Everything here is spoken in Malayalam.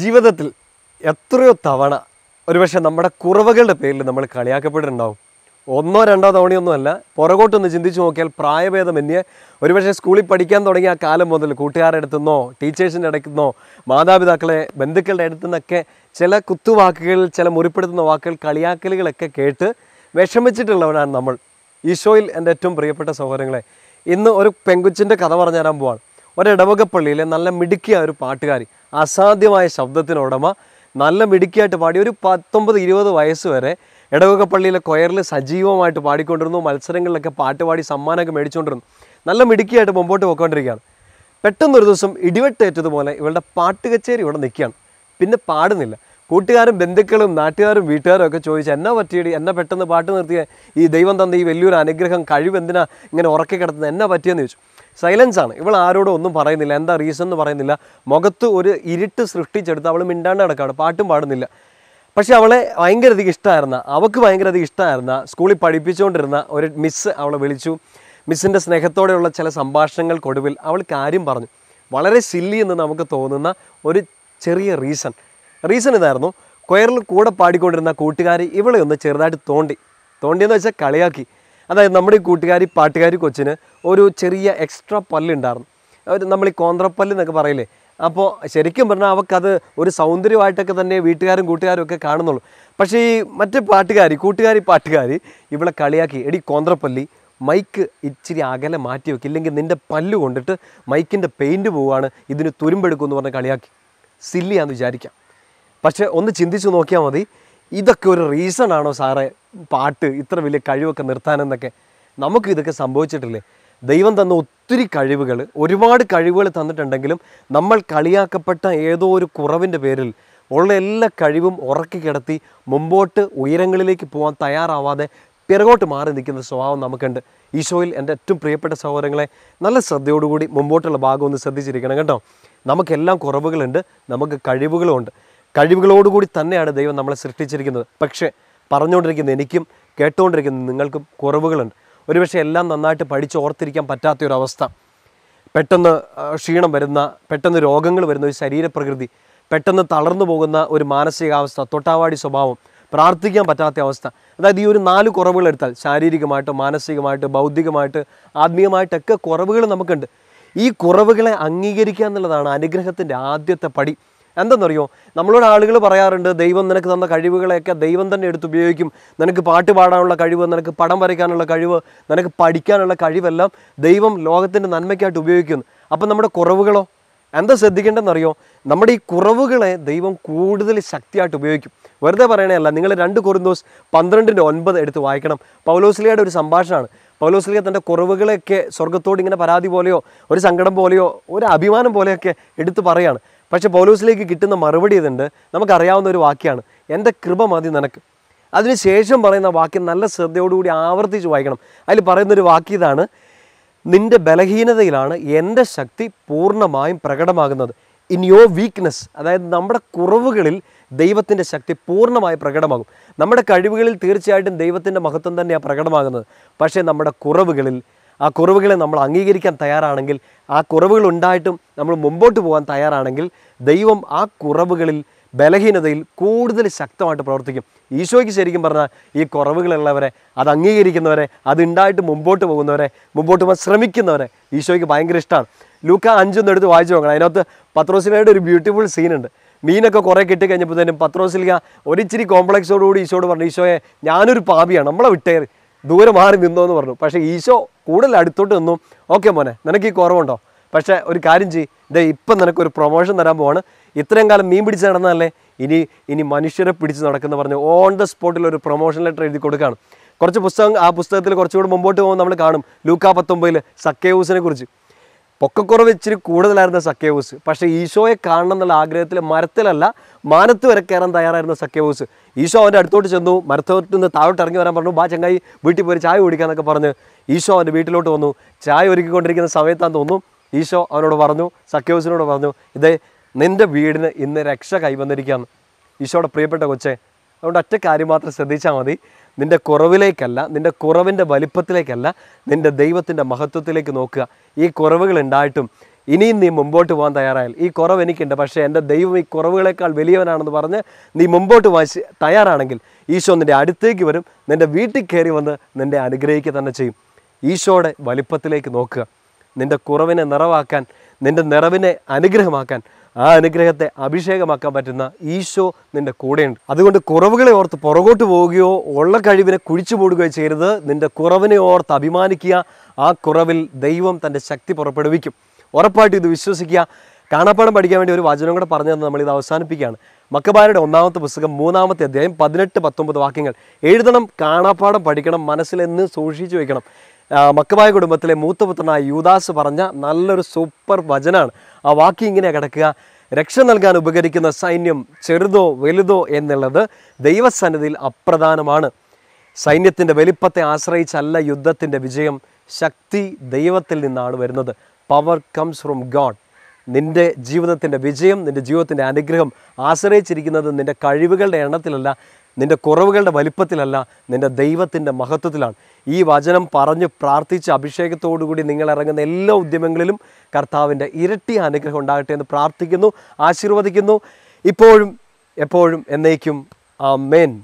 ജീവിതത്തിൽ എത്രയോ തവണ ഒരുപക്ഷെ നമ്മുടെ കുറവുകളുടെ പേരിൽ നമ്മൾ കളിയാക്കപ്പെട്ടിട്ടുണ്ടാവും ഒന്നോ രണ്ടോ തവണയൊന്നുമല്ല പുറകോട്ടൊന്ന് ചിന്തിച്ചു നോക്കിയാൽ പ്രായഭേദം എന്നെ ഒരുപക്ഷെ സ്കൂളിൽ പഠിക്കാൻ തുടങ്ങിയ ആ കാലം മുതൽ കൂട്ടുകാരുടെ അടുത്തുനിന്നോ ടീച്ചേഴ്സിൻ്റെ ഇടയ്ക്കുനിന്നോ മാതാപിതാക്കളെ ബന്ധുക്കളുടെ അടുത്തു നിന്നൊക്കെ ചില കുത്തുവാക്കുകൾ ചില മുറിപ്പെടുത്തുന്ന വാക്കുകൾ കളിയാക്കലുകളൊക്കെ കേട്ട് വിഷമിച്ചിട്ടുള്ളവരാണ് നമ്മൾ ഈശോയിൽ എൻ്റെ ഏറ്റവും പ്രിയപ്പെട്ട സഹോദരങ്ങളെ ഇന്ന് ഒരു പെങ്കുച്ചിൻ്റെ കഥ പറഞ്ഞു തരാൻ പോവാണ് ഒരിടവകപ്പള്ളിയിലെ നല്ല മിടുക്കിയ ഒരു പാട്ടുകാരി അസാധ്യമായ ശബ്ദത്തിന് ഉടമ നല്ല മിടുക്കിയായിട്ട് പാടി ഒരു പത്തൊമ്പത് ഇരുപത് വയസ്സ് വരെ ഇടവക പള്ളിയിലെ കൊയറിൽ സജീവമായിട്ട് പാടിക്കൊണ്ടിരുന്നു മത്സരങ്ങളിലൊക്കെ പാട്ട് പാടി സമ്മാനമൊക്കെ മേടിച്ചുകൊണ്ടിരുന്നു നല്ല മിടുക്കിയായിട്ട് മുമ്പോട്ട് പോയിക്കൊണ്ടിരിക്കുകയാണ് പെട്ടെന്നൊരു ദിവസം ഇടിവെട്ടേറ്റതുപോലെ ഇവളുടെ പാട്ട് കച്ചേരി ഇവിടെ നിൽക്കുകയാണ് പിന്നെ പാടുന്നില്ല കൂട്ടുകാരും ബന്ധുക്കളും നാട്ടുകാരും വീട്ടുകാരും ഒക്കെ ചോദിച്ചു എന്നാ പറ്റിയടി എന്നെ പെട്ടെന്ന് പാട്ട് നിർത്തിയ ഈ ദൈവം തന്ന ഈ വലിയൊരു അനുഗ്രഹം കഴിവെന്തിനാ ഇങ്ങനെ ഉറക്കി കിടത്തുന്നത് എന്നാ പറ്റിയെന്ന് ചോദിച്ചു സൈലൻസ് ആണ് ഇവൾ ആരോടും ഒന്നും പറയുന്നില്ല എന്താ റീസൺ എന്ന് പറയുന്നില്ല മുഖത്ത് ഒരു ഇരുട്ട് സൃഷ്ടിച്ചെടുത്ത് അവൾ മിണ്ടാണ്ട് നടക്കാണ് പാട്ടും പാടുന്നില്ല പക്ഷേ അവളെ ഭയങ്കര അധികം ഇഷ്ടമായിരുന്ന അവൾക്ക് ഭയങ്കര അധികം ഇഷ്ടമായിരുന്ന സ്കൂളിൽ പഠിപ്പിച്ചുകൊണ്ടിരുന്ന ഒരു മിസ്സ് അവളെ വിളിച്ചു മിസ്സിൻ്റെ സ്നേഹത്തോടെയുള്ള ചില സംഭാഷണങ്ങൾക്കൊടുവിൽ അവൾ കാര്യം പറഞ്ഞു വളരെ സില്ലി എന്ന് നമുക്ക് തോന്നുന്ന ഒരു ചെറിയ റീസൺ റീസൺ ഇതായിരുന്നു കൊയറിൽ കൂടെ പാടിക്കൊണ്ടിരുന്ന കൂട്ടുകാരി ഇവളെ ഒന്ന് ചെറുതായിട്ട് തോണ്ടി തോണ്ടിയെന്ന് വെച്ചാൽ കളിയാക്കി അതായത് നമ്മുടെ ഈ കൂട്ടുകാരി പാട്ടുകാരി കൊച്ചിന് ഒരു ചെറിയ എക്സ്ട്രാ പല്ലുണ്ടായിരുന്നു അവർ നമ്മൾ ഈ കോന്ത്രപ്പല്ല് എന്നൊക്കെ പറയില്ലേ അപ്പോൾ ശരിക്കും പറഞ്ഞാൽ അവർക്കത് ഒരു സൗന്ദര്യമായിട്ടൊക്കെ തന്നെ വീട്ടുകാരും കൂട്ടുകാരും ഒക്കെ കാണുന്നുള്ളൂ പക്ഷേ ഈ മറ്റേ പാട്ടുകാരി കൂട്ടുകാരി പാട്ടുകാരി ഇവിടെ കളിയാക്കി എടി കോന്ത്രപ്പല്ലി മൈക്ക് ഇച്ചിരി അകലെ മാറ്റി വെക്കും ഇല്ലെങ്കിൽ നിൻ്റെ പല്ല് കൊണ്ടിട്ട് മൈക്കിൻ്റെ പെയിൻറ്റ് പോവുകയാണ് ഇതിന് തുരുമ്പെടുക്കും എന്ന് പറഞ്ഞ് കളിയാക്കി സില്ലിയാന്ന് വിചാരിക്കാം പക്ഷേ ഒന്ന് ചിന്തിച്ച് നോക്കിയാൽ മതി ഇതൊക്കെ ഒരു റീസൺ ആണോ സാറേ പാട്ട് ഇത്ര വലിയ കഴിവൊക്കെ നിർത്താനെന്നൊക്കെ നമുക്ക് ഇതൊക്കെ സംഭവിച്ചിട്ടില്ലേ ദൈവം തന്ന ഒത്തിരി കഴിവുകൾ ഒരുപാട് കഴിവുകൾ തന്നിട്ടുണ്ടെങ്കിലും നമ്മൾ കളിയാക്കപ്പെട്ട ഏതോ ഒരു കുറവിൻ്റെ പേരിൽ ഉള്ള എല്ലാ കഴിവും ഉറക്കി കിടത്തി മുമ്പോട്ട് ഉയരങ്ങളിലേക്ക് പോകാൻ തയ്യാറാവാതെ പിറകോട്ട് മാറി നിൽക്കുന്ന സ്വഭാവം നമുക്കുണ്ട് ഈശോയിൽ എൻ്റെ ഏറ്റവും പ്രിയപ്പെട്ട സഹോദരങ്ങളെ നല്ല ശ്രദ്ധയോടുകൂടി മുമ്പോട്ടുള്ള ഭാഗം ഒന്ന് ശ്രദ്ധിച്ചിരിക്കണം കേട്ടോ നമുക്കെല്ലാം കുറവുകളുണ്ട് നമുക്ക് കഴിവുകളുമുണ്ട് കഴിവുകളോടുകൂടി തന്നെയാണ് ദൈവം നമ്മളെ സൃഷ്ടിച്ചിരിക്കുന്നത് പക്ഷേ പറഞ്ഞുകൊണ്ടിരിക്കുന്ന എനിക്കും കേട്ടുകൊണ്ടിരിക്കുന്ന നിങ്ങൾക്കും കുറവുകളുണ്ട് ഒരുപക്ഷെ എല്ലാം നന്നായിട്ട് പഠിച്ച് ഓർത്തിരിക്കാൻ പറ്റാത്ത ഒരു അവസ്ഥ പെട്ടെന്ന് ക്ഷീണം വരുന്ന പെട്ടെന്ന് രോഗങ്ങൾ വരുന്ന ഒരു ശരീരപ്രകൃതി പെട്ടെന്ന് തളർന്നു പോകുന്ന ഒരു മാനസികാവസ്ഥ തൊട്ടാവാടി സ്വഭാവം പ്രാർത്ഥിക്കാൻ പറ്റാത്ത അവസ്ഥ അതായത് ഈ ഒരു നാല് കുറവുകൾ എടുത്താൽ ശാരീരികമായിട്ട് മാനസികമായിട്ട് ബൗദ്ധികമായിട്ട് ആത്മീയമായിട്ടൊക്കെ കുറവുകൾ നമുക്കുണ്ട് ഈ കുറവുകളെ അംഗീകരിക്കുക എന്നുള്ളതാണ് അനുഗ്രഹത്തിൻ്റെ ആദ്യത്തെ പടി എന്തെന്നറിയോ നമ്മളോട് ആളുകൾ പറയാറുണ്ട് ദൈവം നിനക്ക് തന്ന കഴിവുകളെയൊക്കെ ദൈവം തന്നെ എടുത്ത് ഉപയോഗിക്കും നിനക്ക് പാട്ട് പാടാനുള്ള കഴിവ് നിനക്ക് പടം വരയ്ക്കാനുള്ള കഴിവ് നിനക്ക് പഠിക്കാനുള്ള കഴിവെല്ലാം ദൈവം ലോകത്തിൻ്റെ നന്മയ്ക്കായിട്ട് ഉപയോഗിക്കുന്നു അപ്പം നമ്മുടെ കുറവുകളോ എന്താ ശ്രദ്ധിക്കേണ്ടതെന്നറിയോ നമ്മുടെ ഈ കുറവുകളെ ദൈവം കൂടുതൽ ശക്തിയായിട്ട് ഉപയോഗിക്കും വെറുതെ പറയണേയല്ല നിങ്ങൾ രണ്ട് കൊറിന്തോസ് പന്ത്രണ്ടിൻ്റെ ഒൻപത് എടുത്ത് വായിക്കണം പൗലോസ്ലിയുടെ ഒരു സംഭാഷണമാണ് പൗലോസ്ലിയ തൻ്റെ കുറവുകളെയൊക്കെ സ്വർഗത്തോട് ഇങ്ങനെ പരാതി പോലെയോ ഒരു സങ്കടം പോലെയോ ഒരു അഭിമാനം പോലെയൊക്കെ എടുത്തു പറയാണ് പക്ഷേ പൗലോസിലേക്ക് കിട്ടുന്ന മറുപടി ഇതുണ്ട് നമുക്കറിയാവുന്ന ഒരു വാക്യമാണ് എൻ്റെ കൃപ മതി നിനക്ക് അതിനുശേഷം പറയുന്ന വാക്യം നല്ല ശ്രദ്ധയോടുകൂടി ആവർത്തിച്ച് വായിക്കണം അതിൽ പറയുന്നൊരു വാക്യം ഇതാണ് നിൻ്റെ ബലഹീനതയിലാണ് എൻ്റെ ശക്തി പൂർണ്ണമായും പ്രകടമാകുന്നത് ഇൻ യോ വീക്ക്നെസ് അതായത് നമ്മുടെ കുറവുകളിൽ ദൈവത്തിൻ്റെ ശക്തി പൂർണ്ണമായി പ്രകടമാകും നമ്മുടെ കഴിവുകളിൽ തീർച്ചയായിട്ടും ദൈവത്തിൻ്റെ മഹത്വം തന്നെയാണ് പ്രകടമാകുന്നത് പക്ഷേ നമ്മുടെ കുറവുകളിൽ ആ കുറവുകളെ നമ്മൾ അംഗീകരിക്കാൻ തയ്യാറാണെങ്കിൽ ആ കുറവുകൾ ഉണ്ടായിട്ടും നമ്മൾ മുമ്പോട്ട് പോകാൻ തയ്യാറാണെങ്കിൽ ദൈവം ആ കുറവുകളിൽ ബലഹീനതയിൽ കൂടുതൽ ശക്തമായിട്ട് പ്രവർത്തിക്കും ഈശോയ്ക്ക് ശരിക്കും പറഞ്ഞാൽ ഈ കുറവുകളുള്ളവരെ അത് അംഗീകരിക്കുന്നവരെ അതുണ്ടായിട്ട് മുമ്പോട്ട് പോകുന്നവരെ മുമ്പോട്ട് പോകാൻ ശ്രമിക്കുന്നവരെ ഈശോയ്ക്ക് ഭയങ്കര ഇഷ്ടമാണ് ലൂക്ക അഞ്ചൊന്നും എടുത്ത് വായിച്ചു നോക്കണം അതിനകത്ത് പത്രോസിനയുടെ ഒരു ബ്യൂട്ടിഫുൾ സീനുണ്ട് മീനൊക്കെ കുറേ കിട്ടി കഴിഞ്ഞപ്പോഴത്തേനും പത്രോസിലിക ഒരിച്ചിരി കോംപ്ലക്സോടുകൂടി ഈശോട് പറഞ്ഞു ഈശോയെ ഞാനൊരു പാപിയാണ് നമ്മളെ വിട്ടേറി ദൂരെ മാറി നിന്നോ എന്ന് പറഞ്ഞു പക്ഷേ ഈശോ കൂടുതൽ അടുത്തോട്ട് നിന്നു ഓക്കെ മോനെ നിനക്ക് ഈ കുറവുണ്ടോ പക്ഷേ ഒരു കാര്യം ചെയ് ഇതേ ഇപ്പം നിനക്കൊരു പ്രൊമോഷൻ തരാൻ പോവാണ് ഇത്രയും കാലം മീൻ പിടിച്ച് നടന്നതല്ലേ ഇനി ഇനി മനുഷ്യരെ പിടിച്ച് നടക്കുന്ന പറഞ്ഞ് ഓൺ ദ സ്പോട്ടിൽ ഒരു പ്രൊമോഷൻ ലെറ്റർ എഴുതി കൊടുക്കുകയാണ് കുറച്ച് പുസ്തകം ആ പുസ്തകത്തിൽ കുറച്ചുകൂടി മുമ്പോട്ട് പോകുമ്പോൾ നമ്മൾ കാണും ലൂക്ക പത്തൊമ്പതിൽ സക്കേവൂസിനെ കുറിച്ച് പൊക്കക്കുറവ് ഇച്ചിരി കൂടുതലായിരുന്ന സക്കേവൂസ് പക്ഷേ ഈശോയെ കാണണം എന്നുള്ള ആഗ്രഹത്തിൽ മരത്തിലല്ല മാനത്ത് വരെ കയറാൻ തയ്യാറായിരുന്ന സക്കേവൂസ് ഈശോ അവൻ്റെ അടുത്തോട്ട് ചെന്നു മരത്തോട്ട് നിന്ന് താഴോട്ട് ഇറങ്ങി വരാൻ പറഞ്ഞു ബാ ചങ്ങായി വീട്ടിൽ പോയി ചായ കുടിക്കാന്നൊക്കെ പറഞ്ഞ് ഈശോ അവൻ്റെ വീട്ടിലോട്ട് വന്നു ചായ ഒരുക്കിക്കൊണ്ടിരിക്കുന്ന സമയത്താന്ന് തോന്നുന്നു ഈശോ അവനോട് പറഞ്ഞു സക്കേവൂസിനോട് പറഞ്ഞു ഇതേ നിൻ്റെ വീടിന് ഇന്ന് രക്ഷ കൈവന്നിരിക്കുകയാണ് ഈശോയുടെ പ്രിയപ്പെട്ട കൊച്ചേ അതുകൊണ്ട് ഒറ്റ കാര്യം മാത്രം ശ്രദ്ധിച്ചാൽ മതി നിൻ്റെ കുറവിലേക്കല്ല നിൻ്റെ കുറവിൻ്റെ വലിപ്പത്തിലേക്കല്ല നിൻ്റെ ദൈവത്തിൻ്റെ മഹത്വത്തിലേക്ക് നോക്കുക ഈ കുറവുകൾ ഉണ്ടായിട്ടും ഇനിയും നീ മുമ്പോട്ട് പോകാൻ തയ്യാറായാൽ ഈ കുറവ് എനിക്കുണ്ട് പക്ഷേ എൻ്റെ ദൈവം ഈ കുറവുകളേക്കാൾ വലിയവനാണെന്ന് പറഞ്ഞ് നീ മുമ്പോട്ട് വാശി തയ്യാറാണെങ്കിൽ ഈശോ നിൻ്റെ അടുത്തേക്ക് വരും നിൻ്റെ വീട്ടിൽ കയറി വന്ന് നിൻ്റെ അനുഗ്രഹിക്കുക തന്നെ ചെയ്യും ഈശോയുടെ വലിപ്പത്തിലേക്ക് നോക്കുക നിൻ്റെ കുറവിനെ നിറവാക്കാൻ നിൻ്റെ നിറവിനെ അനുഗ്രഹമാക്കാൻ ആ അനുഗ്രഹത്തെ അഭിഷേകമാക്കാൻ പറ്റുന്ന ഈശോ നിന്റെ കൂടെയുണ്ട് അതുകൊണ്ട് കുറവുകളെ ഓർത്ത് പുറകോട്ട് പോവുകയോ ഉള്ള കഴിവിനെ കുഴിച്ചു പോടുകയോ ചെയ്യരുത് നിന്റെ കുറവിനെ ഓർത്ത് അഭിമാനിക്കുക ആ കുറവിൽ ദൈവം തൻ്റെ ശക്തി പുറപ്പെടുവിക്കും ഉറപ്പായിട്ട് ഇത് വിശ്വസിക്കുക കാണാപ്പാടം പഠിക്കാൻ വേണ്ടി ഒരു വചനം കൂടെ പറഞ്ഞു തന്നെ നമ്മളിത് അവസാനിപ്പിക്കുകയാണ് മക്കബാരുടെ ഒന്നാമത്തെ പുസ്തകം മൂന്നാമത്തെ അധ്യായം പതിനെട്ട് പത്തൊമ്പത് വാക്യങ്ങൾ എഴുതണം കാണാപ്പാടം പഠിക്കണം മനസ്സിലെന്ന് സൂക്ഷിച്ചു വയ്ക്കണം മക്കബായ കുടുംബത്തിലെ മൂത്തപുത്രനായ യൂദാസ് പറഞ്ഞ നല്ലൊരു സൂപ്പർ വചനാണ് ആ വാക്യം ഇങ്ങനെ കിടക്കുക രക്ഷ നൽകാൻ ഉപകരിക്കുന്ന സൈന്യം ചെറുതോ വലുതോ എന്നുള്ളത് ദൈവസന്നിധിയിൽ അപ്രധാനമാണ് സൈന്യത്തിൻ്റെ വലിപ്പത്തെ ആശ്രയിച്ചല്ല യുദ്ധത്തിൻ്റെ വിജയം ശക്തി ദൈവത്തിൽ നിന്നാണ് വരുന്നത് പവർ കംസ് ഫ്രം ഗോഡ് നിൻ്റെ ജീവിതത്തിൻ്റെ വിജയം നിൻ്റെ ജീവിതത്തിൻ്റെ അനുഗ്രഹം ആശ്രയിച്ചിരിക്കുന്നത് നിൻ്റെ കഴിവുകളുടെ എണ്ണത്തിലല്ല നിൻ്റെ കുറവുകളുടെ വലിപ്പത്തിലല്ല നിൻ്റെ ദൈവത്തിൻ്റെ മഹത്വത്തിലാണ് ഈ വചനം പറഞ്ഞ് പ്രാർത്ഥിച്ച് അഭിഷേകത്തോടുകൂടി നിങ്ങൾ ഇറങ്ങുന്ന എല്ലാ ഉദ്യമങ്ങളിലും കർത്താവിൻ്റെ ഇരട്ടി അനുഗ്രഹം ഉണ്ടാകട്ടെ എന്ന് പ്രാർത്ഥിക്കുന്നു ആശീർവദിക്കുന്നു ഇപ്പോഴും എപ്പോഴും എന്നേക്കും ആ മേൻ